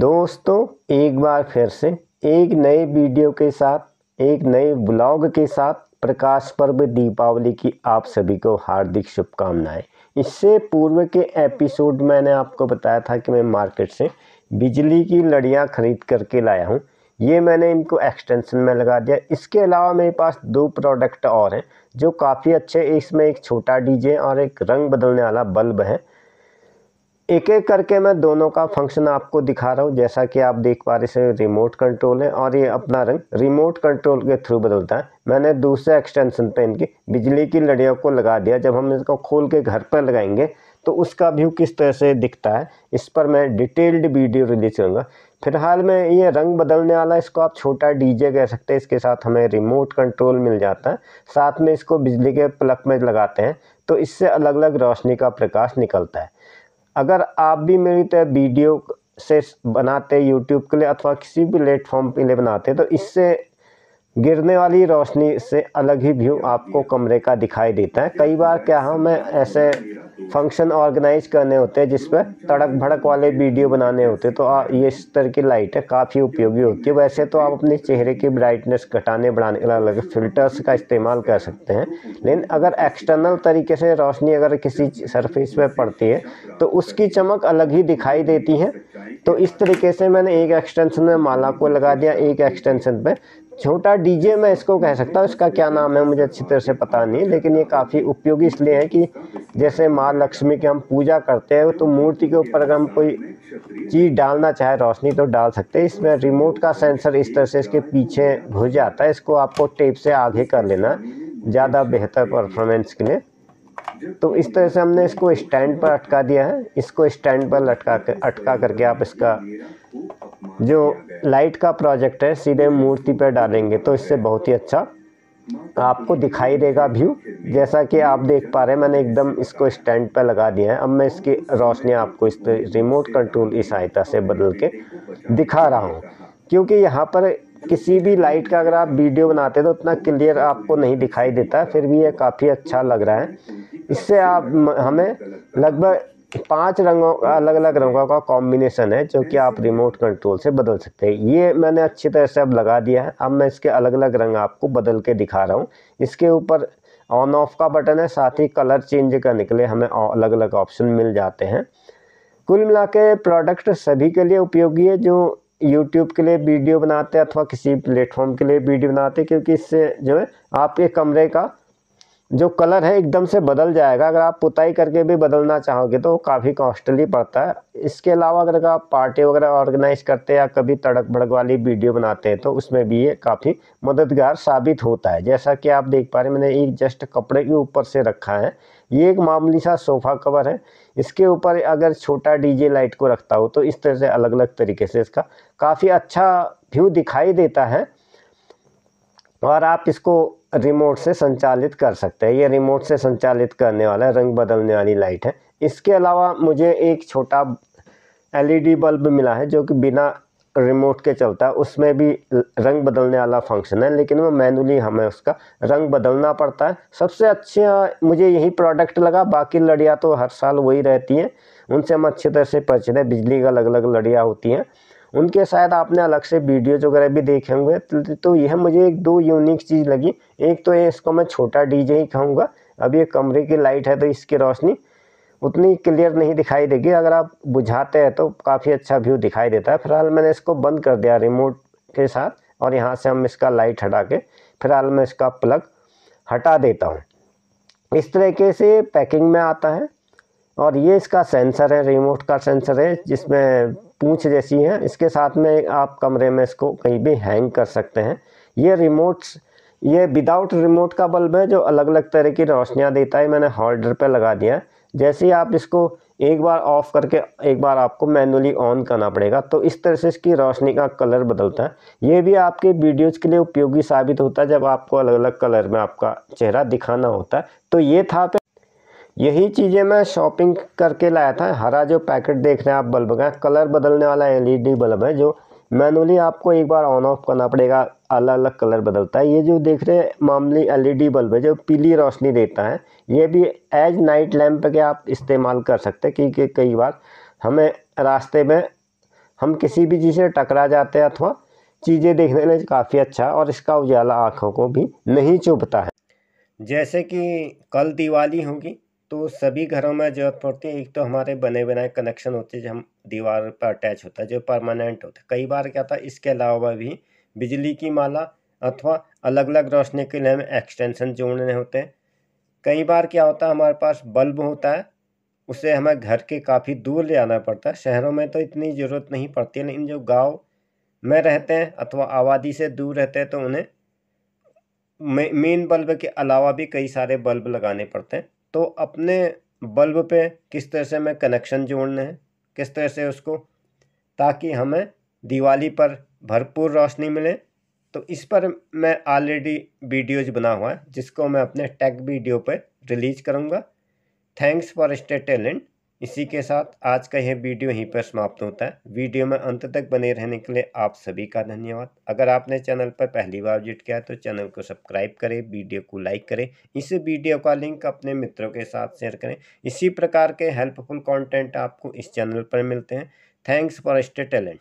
दोस्तों एक बार फिर से एक नए वीडियो के साथ एक नए ब्लॉग के साथ प्रकाश पर्व दीपावली की आप सभी को हार्दिक शुभकामनाएं इससे पूर्व के एपिसोड मैंने आपको बताया था कि मैं मार्केट से बिजली की लड़ियां खरीद करके लाया हूं ये मैंने इनको एक्सटेंशन में लगा दिया इसके अलावा मेरे पास दो प्रोडक्ट और हैं जो काफ़ी अच्छे इसमें एक छोटा डीजे और एक रंग बदलने वाला बल्ब है एक एक करके मैं दोनों का फंक्शन आपको दिखा रहा हूँ जैसा कि आप देख पा रहे हैं रिमोट कंट्रोल है और ये अपना रंग रिमोट कंट्रोल के थ्रू बदलता है मैंने दूसरे एक्सटेंशन पे इनकी बिजली की लड़ियों को लगा दिया जब हम इसको खोल के घर पर लगाएंगे तो उसका व्यू किस तरह से दिखता है इस पर मैं डिटेल्ड वीडियो रिलीज करूँगा फिलहाल में ये रंग बदलने वाला इसको आप छोटा डीजे कह सकते हैं इसके साथ हमें रिमोट कंट्रोल मिल जाता है साथ में इसको बिजली के प्लग में लगाते हैं तो इससे अलग अलग रोशनी का प्रकाश निकलता है अगर आप भी मेरी तरह वीडियो से बनाते यूट्यूब के लिए अथवा किसी भी प्लेटफॉर्म के लिए बनाते तो इससे गिरने वाली रोशनी से अलग ही व्यू आपको कमरे का दिखाई देता है कई बार क्या हो मैं ऐसे फंक्शन ऑर्गेनाइज करने होते हैं पर तड़क भड़क वाले वीडियो बनाने होते हैं तो आ, ये इस तरह की लाइट है काफ़ी उपयोगी होती है वैसे तो आप अपने चेहरे की ब्राइटनेस घटाने बढ़ाने के अलग अलग फिल्टर्स का इस्तेमाल कर सकते हैं लेकिन अगर एक्सटर्नल तरीके से रोशनी अगर किसी सरफेस पर पड़ती है तो उसकी चमक अलग ही दिखाई देती है तो इस तरीके से मैंने एक एक्सटेंशन में माला को लगा दिया एक एक्सटेंशन पर छोटा डीजे मैं इसको कह सकता हूँ इसका क्या नाम है मुझे अच्छी तरह से पता नहीं लेकिन ये काफ़ी उपयोगी इसलिए है कि जैसे माँ लक्ष्मी की हम पूजा करते हैं तो मूर्ति के ऊपर अगर हम कोई चीज़ डालना चाहे रोशनी तो डाल सकते हैं इसमें रिमोट का सेंसर इस तरह से इसके पीछे घुस जाता है इसको आपको टेप से आगे कर लेना ज़्यादा बेहतर परफॉर्मेंस के लिए तो इस तरह से हमने इसको स्टैंड पर अटका दिया है इसको स्टैंड पर लटका कर अटका करके आप इसका जो लाइट का प्रोजेक्ट है सीधे मूर्ति पर डालेंगे तो इससे बहुत ही अच्छा आपको दिखाई देगा व्यू जैसा कि आप देख पा रहे हैं मैंने एकदम इसको स्टैंड पर लगा दिया है अब मैं इसकी रोशनी आपको इस पर रिमोट कंट्रोल की सहायता से बदल के दिखा रहा हूँ क्योंकि यहाँ पर किसी भी लाइट का अगर आप वीडियो बनाते हैं तो उतना क्लियर आपको नहीं दिखाई देता फिर भी ये काफ़ी अच्छा लग रहा है इससे आप हमें लगभग पांच रंगों का अलग अलग रंगों का कॉम्बिनेशन है जो कि आप रिमोट कंट्रोल से बदल सकते हैं ये मैंने अच्छी तरह से अब लगा दिया है अब मैं इसके अलग अलग रंग आपको बदल के दिखा रहा हूँ इसके ऊपर ऑन ऑफ का बटन है साथ ही कलर चेंज करने के लिए हमें अलग अलग ऑप्शन मिल जाते हैं कुल मिला के प्रोडक्ट सभी के लिए उपयोगी है जो यूट्यूब के लिए वीडियो बनाते हैं अथवा किसी प्लेटफॉर्म के लिए वीडियो बनाते हैं क्योंकि इससे जो है आपके कमरे का जो कलर है एकदम से बदल जाएगा अगर आप पुताई करके भी बदलना चाहोगे तो काफ़ी कॉस्टली पड़ता है इसके अलावा अगर आप पार्टी वगैरह ऑर्गेनाइज करते हैं या कभी तड़क भड़क वाली वीडियो बनाते हैं तो उसमें भी ये काफ़ी मददगार साबित होता है जैसा कि आप देख पा रहे मैंने एक जस्ट कपड़े के ऊपर से रखा है ये एक मामूली सा सोफ़ा कवर है इसके ऊपर अगर छोटा डी लाइट को रखता हो तो इस तरह से अलग अलग तरीके से इसका काफ़ी अच्छा व्यू दिखाई देता है और आप इसको रिमोट से संचालित कर सकते हैं ये रिमोट से संचालित करने वाला है रंग बदलने वाली लाइट है इसके अलावा मुझे एक छोटा एलईडी बल्ब मिला है जो कि बिना रिमोट के चलता है उसमें भी रंग बदलने वाला फंक्शन है लेकिन वो मैनुअली हमें उसका रंग बदलना पड़ता है सबसे अच्छा मुझे यही प्रोडक्ट लगा बाकी लड़ियाँ तो हर साल वही रहती हैं उनसे हम अच्छे तरह से परिचित हैं बिजली का अलग अलग लड़ियाँ होती हैं उनके शायद आपने अलग से वीडियोज वगैरह भी देखे होंगे तो, तो, तो यह मुझे एक दो यूनिक चीज़ लगी एक तो ये इसको मैं छोटा डीजे ही कहूँगा अभी ये कमरे की लाइट है तो इसकी रोशनी उतनी क्लियर नहीं दिखाई देगी अगर आप बुझाते हैं तो काफ़ी अच्छा व्यू दिखाई देता है फिलहाल मैंने इसको बंद कर दिया रिमोट के साथ और यहाँ से हम इसका लाइट हटा के फिलहाल मैं इसका प्लग हटा देता हूँ इस तरीके से पैकिंग में आता है और ये इसका सेंसर है रिमोट का सेंसर है जिसमें पूछ जैसी हैं इसके साथ में आप कमरे में इसको कहीं भी हैंग कर सकते हैं ये रिमोट्स ये विदाउट रिमोट का बल्ब है जो अलग अलग तरह की रोशनियाँ देता है मैंने हॉल्डर पर लगा दिया है जैसे ही आप इसको एक बार ऑफ़ करके एक बार आपको मैनुअली ऑन करना पड़ेगा तो इस तरह से इसकी रोशनी का कलर बदलता है ये भी आपके वीडियोज़ के लिए उपयोगी साबित होता है जब आपको अलग अलग कलर में आपका चेहरा दिखाना होता है तो ये था यही चीज़ें मैं शॉपिंग करके लाया था हरा जो पैकेट देख रहे हैं आप बल्ब का कलर बदलने वाला एलईडी बल्ब है जो मैनुअली आपको एक बार ऑन ऑफ करना पड़ेगा अलग अलग कलर बदलता है ये जो देख रहे हैं मामूली एलईडी बल्ब है जो पीली रोशनी देता है ये भी एज नाइट लैम्प के आप इस्तेमाल कर सकते हैं क्योंकि कई बार हमें रास्ते में हम किसी भी चीज़ से टकरा जाते हैं अथवा चीज़ें देखने में काफ़ी अच्छा और इसका उजाला आँखों को भी नहीं चुभता है जैसे कि कल दिवाली होगी तो सभी घरों में ज़रूरत पड़ती है एक तो हमारे बने बनाए कनेक्शन होते हैं जो हम दीवार पर अटैच होता है जो परमानेंट होता है कई बार क्या था इसके अलावा भी बिजली की माला अथवा अलग अलग रोशनी के लिए हमें एक्सटेंशन जोड़ने होते हैं कई बार क्या होता है हमारे पास बल्ब होता है उसे हमें घर के काफ़ी दूर ले आना पड़ता है शहरों में तो इतनी ज़रूरत नहीं पड़ती है लेकिन जो गाँव में रहते हैं अथवा आबादी से दूर रहते हैं तो उन्हें मेन बल्ब के अलावा भी कई सारे बल्ब लगाने पड़ते हैं तो अपने बल्ब पे किस तरह से हमें कनेक्शन जोड़ने हैं किस तरह से उसको ताकि हमें दिवाली पर भरपूर रोशनी मिले तो इस पर मैं ऑलरेडी वीडियोज बना हुआ है जिसको मैं अपने टैग वीडियो पर रिलीज करूँगा थैंक्स फॉर स्टे टैलेंट इसी के साथ आज का यह वीडियो यहीं पर समाप्त होता है वीडियो में अंत तक बने रहने के लिए आप सभी का धन्यवाद अगर आपने चैनल पर पहली बार विजिट किया है तो चैनल को सब्सक्राइब करें वीडियो को लाइक करें इस वीडियो का लिंक अपने मित्रों के साथ शेयर करें इसी प्रकार के हेल्पफुल कॉन्टेंट आपको इस चैनल पर मिलते हैं थैंक्स फॉर स्टे टैलेंट